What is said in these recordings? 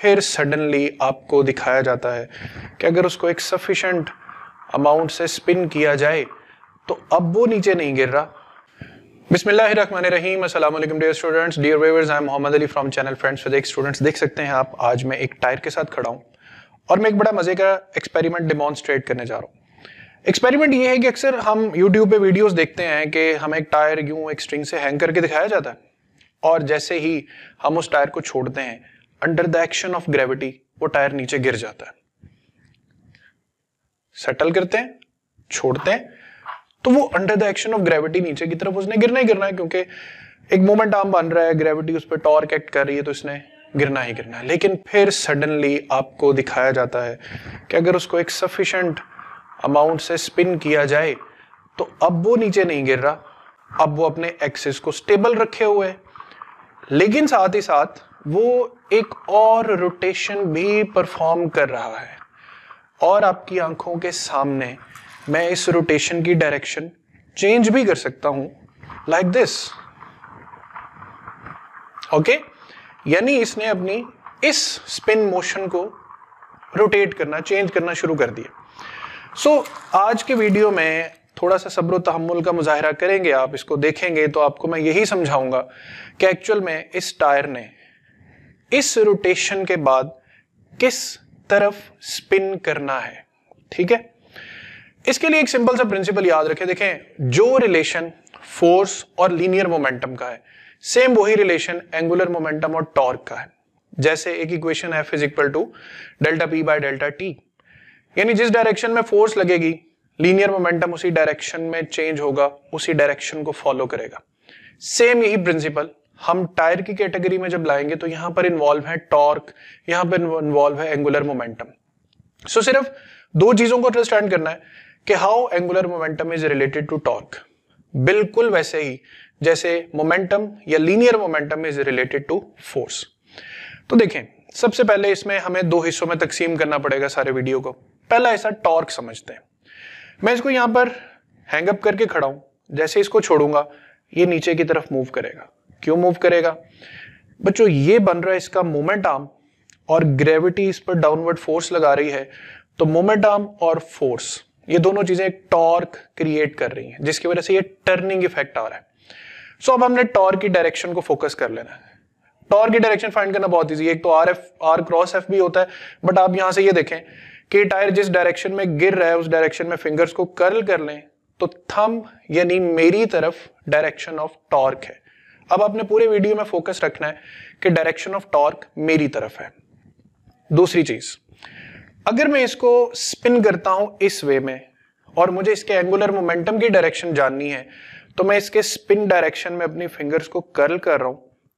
फिर सडनली आपको दिखाया जाता है कि अगर उसको एक सफिशेंट अमाउंट से स्पिन किया जाए तो अब वो नीचे नहीं गिर रहा अस्सलाम वालेकुम dear students dear viewers I am Mohammad Ali from channel friends with students देख सकते हैं आप आज मैं एक टायर के साथ खड़ा हूँ और मैं एक बड़ा मज़े का एक्सपेरिमेंट डिमॉन्स्ट्रेट करने जा रहा हूँ एक्सपेरिमेंट ये है कि अक्सर हम यूट्यूब पे वीडियोस देखते हैं कि हम एक टायर यूं एक स्ट्रिंग से हैंग करके दिखाया जाता है और जैसे ही हम उस टायर को छोड़ते हैं under the action of gravity वो टायर नीचे गिर जाता है सेटल करते हैं छोड़ते हैं तो वो under the action of gravity नीचे की तरफ उसने गिरना ही गिरना है क्योंकि एक मोमेंट आम बन रहा है ग्रेविटी उस पर टॉर्क एक्ट कर रही है तो इसने गिरना ही गिरना है लेकिन फिर सडनली आपको दिखाया जाता है कि अगर उसको एक सफिशेंट अमाउंट से स्पिन किया जाए तो अब वो नीचे नहीं गिर रहा अब वो अपने एक्सिस को स्टेबल रखे हुए लेकिन साथ ही साथ वो एक और रोटेशन भी परफॉर्म कर रहा है और आपकी आंखों के सामने मैं इस रोटेशन की डायरेक्शन चेंज भी कर सकता हूं लाइक दिस ओके यानी इसने अपनी इस स्पिन मोशन को रोटेट करना चेंज करना शुरू कर दिया सो so, आज के वीडियो में थोड़ा सा सब्र तहमुल का मुजाहरा करेंगे आप इसको देखेंगे तो आपको मैं यही समझाऊंगा कि एक्चुअल में इस टायर ने इस रोटेशन के बाद किस तरफ स्पिन करना है ठीक है इसके लिए एक सिंपल सा प्रिंसिपल याद रखें देखें जो रिलेशन फोर्स और लीनियर मोमेंटम का है सेम वही रिलेशन एंगुलर मोमेंटम और टॉर्क का है जैसे एक इक्वेशन है physical to delta P by delta T यानी जिस डायरेक्शन में फोर्स लगेगी लीनियर मोमेंटम उसी डायरेक्शन में चेंज होगा उसी डायरेक्शन को फॉलो करेगा सेम यही प्रिंसिपल हम टायर की कैटेगरी में जब लाएंगे तो यहां पर इन्वॉल्व है टॉर्क यहां पर इन्वॉल्व है एंगुलर मोमेंटम सो सिर्फ दो चीजों को अंडरस्टैंड करना है कि how angular momentum is related to torque बिल्कुल वैसे ही जैसे मोमेंटम या linear momentum is related to force तो देखें सबसे पहले इसमें हमें दो हिस्सों में तकसीम करना पड़ेगा सारे वीडियो को पहला ऐसा टॉर्क समझते हैं मैं इसको यहां पर हैंगअप करके खड़ा हूं जैसे इसको छोड़ूंगा ये नीचे की तरफ मूव करेगा क्यों मूव करेगा बच्चों ये बन रहा है इसका मोमेंट आर्म और ग्रेविटी इस पर डाउनवर्ड फोर्स लगा रही है तो मोमेंट आर्म और फोर्स ये दोनों चीजें टॉर्क क्रिएट कर रही हैं जिसकी वजह से ये टर्निंग इफेक्ट आ रहा है सो so, अब हमने टॉर्क की डायरेक्शन को फोकस कर लेना है टॉर्क की डायरेक्शन फाइंड करना बहुत ईजी एक तो R F R cross F भी होता है बट आप यहां से ये देखें कि टायर जिस डायरेक्शन में गिर रहा है उस डायरेक्शन में फिंगर्स को कर्ल कर लें तो थम यानी मेरी तरफ डायरेक्शन ऑफ टॉर्क है अब आपने पूरे वीडियो में फोकस रखना है कि डायरेक्शन ऑफ टॉर्क मेरी तरफ है दूसरी चीज अगर मैं इसको स्पिन करता हूं इस वे में और मुझे इसके एंगुलर मोमेंटम की डायरेक्शन जाननी है तो मैं इसके स्पिन डायरेक्शन में अपनी फिंगर्स को कर्ल कर रहा हूं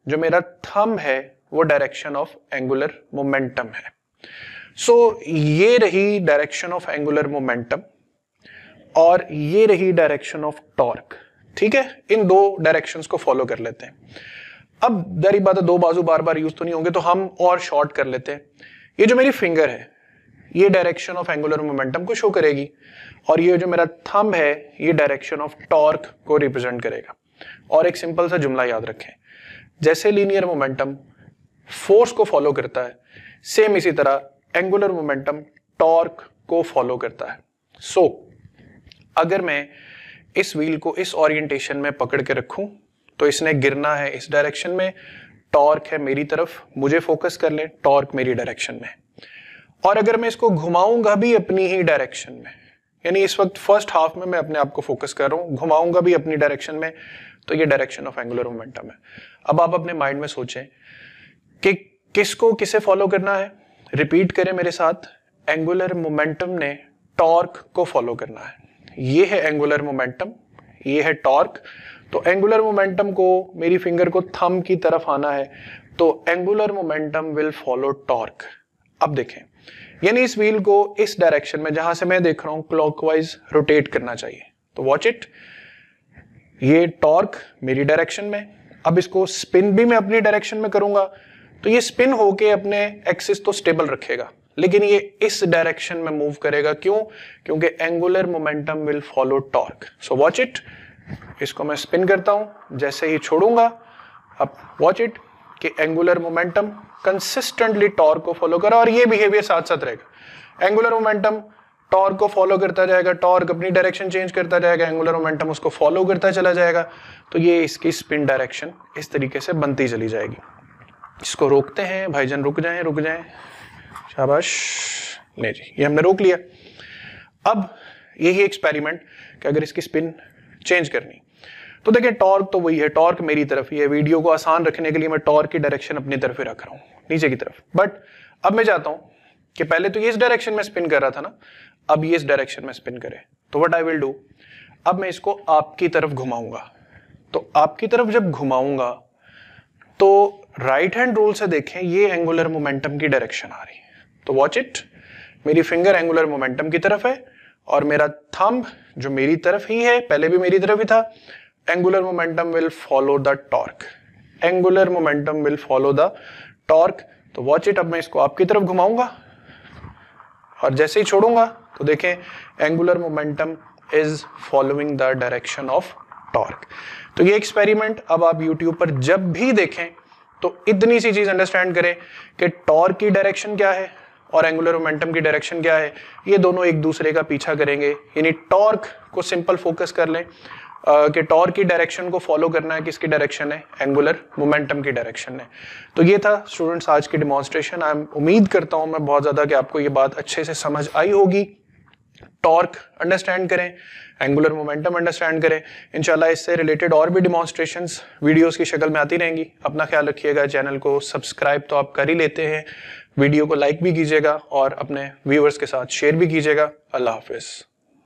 जो मेरा थम है वो डायरेक्शन ऑफ एंगुलर मोमेंटम है सो so, ये रही डायरेक्शन ऑफ एंगुलर मोमेंटम और ये रही डायरेक्शन ऑफ टॉर्क ठीक है इन दो डायरेक्शंस को फॉलो कर लेते हैं अब दरी बात है दो बाजू बार बार यूज तो नहीं होंगे तो हम और शॉर्ट कर लेते हैं ये जो मेरी फिंगर है ये डायरेक्शन ऑफ एंगुलर मोमेंटम को शो करेगी और ये जो मेरा थम है ये डायरेक्शन ऑफ टॉर्क को रिप्रेजेंट करेगा और एक सिंपल सा जुमला याद रखें जैसे लीनियर मोमेंटम फोर्स को फॉलो करता है सेम इसी तरह एंगुलर मोमेंटम टॉर्क को फॉलो करता है सो so, अगर मैं इस व्हील को इस ओरिएंटेशन में पकड़ के रखूं तो इसने गिरना है इस डायरेक्शन में टॉर्क है मेरी तरफ मुझे फोकस कर ले टॉर्क मेरी डायरेक्शन में और अगर मैं इसको घुमाऊंगा भी अपनी ही डायरेक्शन में यानी इस वक्त फर्स्ट हाफ में मैं अपने आप को फोकस कर रहा हूँ घुमाऊंगा भी अपनी डायरेक्शन में तो ये डायरेक्शन ऑफ एंगुलर मोमेंटम है अब आप अपने माइंड में सोचें कि किसको किसे फॉलो करना है रिपीट करें मेरे साथ एंगुलर मोमेंटम ने टॉर्क को फॉलो करना है ये है एंगुलर मोमेंटम ये है टॉर्क तो एंगुलर मोमेंटम को मेरी फिंगर को थम की तरफ आना है तो angular momentum will follow torque अब देखें यानी इस व्हील को इस डायरेक्शन में जहां से मैं देख रहा हूं क्लॉकवाइज रोटेट करना चाहिए तो वॉच इट ये टॉर्क मेरी डायरेक्शन में अब इसको स्पिन भी मैं अपनी डायरेक्शन में करूंगा तो ये स्पिन होके अपने एक्सिस तो स्टेबल रखेगा लेकिन ये इस डायरेक्शन में मूव करेगा क्यों क्योंकि angular momentum will follow torque so watch it इसको मैं स्पिन करता हूं जैसे ही छोड़ूंगा अब वॉच इट कि एंगुलर मोमेंटम कंसिस्टेंटली टॉर्क को फॉलो करा और ये बिहेवियर साथ साथ रहेगा एंगुलर मोमेंटम टॉर्क को फॉलो करता जाएगा टॉर्क अपनी डायरेक्शन चेंज करता जाएगा एंगुलर मोमेंटम उसको फॉलो करता चला जाएगा तो ये इसकी स्पिन डायरेक्शन इस तरीके से बनती चली जाएगी इसको रोकते हैं भाईजान रुक जाएं रुक जाएं शाबाश ले जी ये हमने रोक लिया अब यही एक्सपेरिमेंट कि अगर इसकी स्पिन चेंज करनी तो देखिए टॉर्क तो वही है टॉर्क मेरी तरफ ही है वीडियो को आसान रखने के लिए मैं टॉर्क की डायरेक्शन अपनी तरफ ही रख रहा हूँ नीचे की तरफ बट अब मैं चाहता हूँ कि पहले तो ये इस डायरेक्शन में स्पिन कर रहा था ना अब ये इस डायरेक्शन में स्पिन करे तो वट आई विल डू अब मैं इसको आपकी तरफ घुमाऊंगा तो आपकी तरफ जब घुमाऊंगा तो राइट हैंड रूल से देखें ये एंगुलर मोमेंटम की डायरेक्शन आ रही तो वॉच इट मेरी फिंगर एंगुलर मोमेंटम की तरफ है और मेरा थंब जो मेरी तरफ ही है पहले भी मेरी तरफ ही था angular momentum will follow the torque angular momentum will follow the torque तो वॉच इट अब मैं इसको आपकी तरफ घुमाऊंगा और जैसे ही छोड़ूंगा तो देखें angular momentum is following the direction of torque तो ये एक्सपेरिमेंट अब आप यूट्यूब पर जब भी देखें तो इतनी सी चीज अंडरस्टैंड करें कि टॉर्क की डायरेक्शन क्या है और एंगुलर मोमेंटम की डायरेक्शन क्या है ये दोनों एक दूसरे का पीछा करेंगे यानी टॉर्क को सिंपल फोकस कर लें कि टॉर्क की डायरेक्शन को फॉलो करना है किसकी डायरेक्शन है एंगुलर मोमेंटम की डायरेक्शन है तो ये था स्टूडेंट्स आज की डिमॉन्स्ट्रेशन आई उम्मीद करता हूँ मैं बहुत ज़्यादा कि आपको ये बात अच्छे से समझ आई होगी टॉर्क अंडरस्टैंड करें एंगुलर मोमेंटम अंडरस्टैंड करें इंशाल्लाह इससे रिलेटेड और भी डिमॉन्स्ट्रेशन वीडियोस की शक्ल में आती रहेंगी अपना ख्याल रखिएगा चैनल को सब्सक्राइब तो आप कर ही लेते हैं वीडियो को लाइक भी कीजिएगा और अपने व्यूअर्स के साथ शेयर भी कीजिएगा अल्लाह हाफिज़